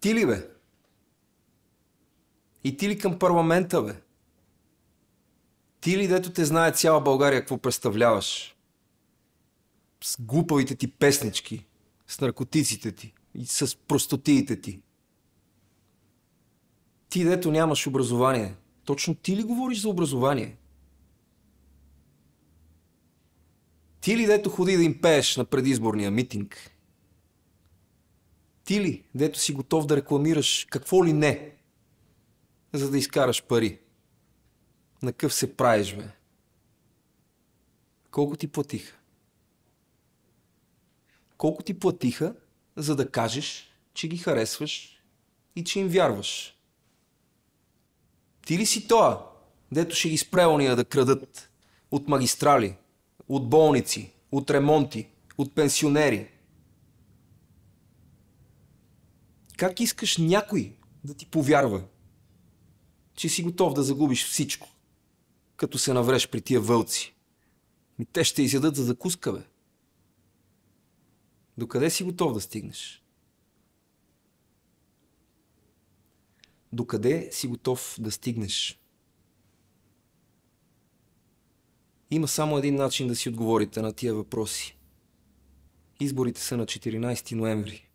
Ти ли бе? И ти ли към парламента бе? Ти ли дето те знае цяла България какво представляваш? С глупавите ти песнички, с наркотиците ти и с простотиите ти. Ти дето нямаш образование. Точно ти ли говориш за образование? Ти ли дето ходи да им пееш на предизборния митинг? Ти ли, дето си готов да рекламираш какво ли не, за да изкараш пари? На къв се правиш, бе? Колко ти платиха? Колко ти платиха, за да кажеш, че ги харесваш и че им вярваш? Ти ли си тоя, дето ще ги спре да крадат от магистрали, от болници, от ремонти, от пенсионери – Как искаш някой да ти повярва, че си готов да загубиш всичко, като се навреш при тия вълци? Ми те ще изядат за закуска, бе. Докъде си готов да стигнеш? Докъде си готов да стигнеш? Има само един начин да си отговорите на тия въпроси. Изборите са на 14 ноември.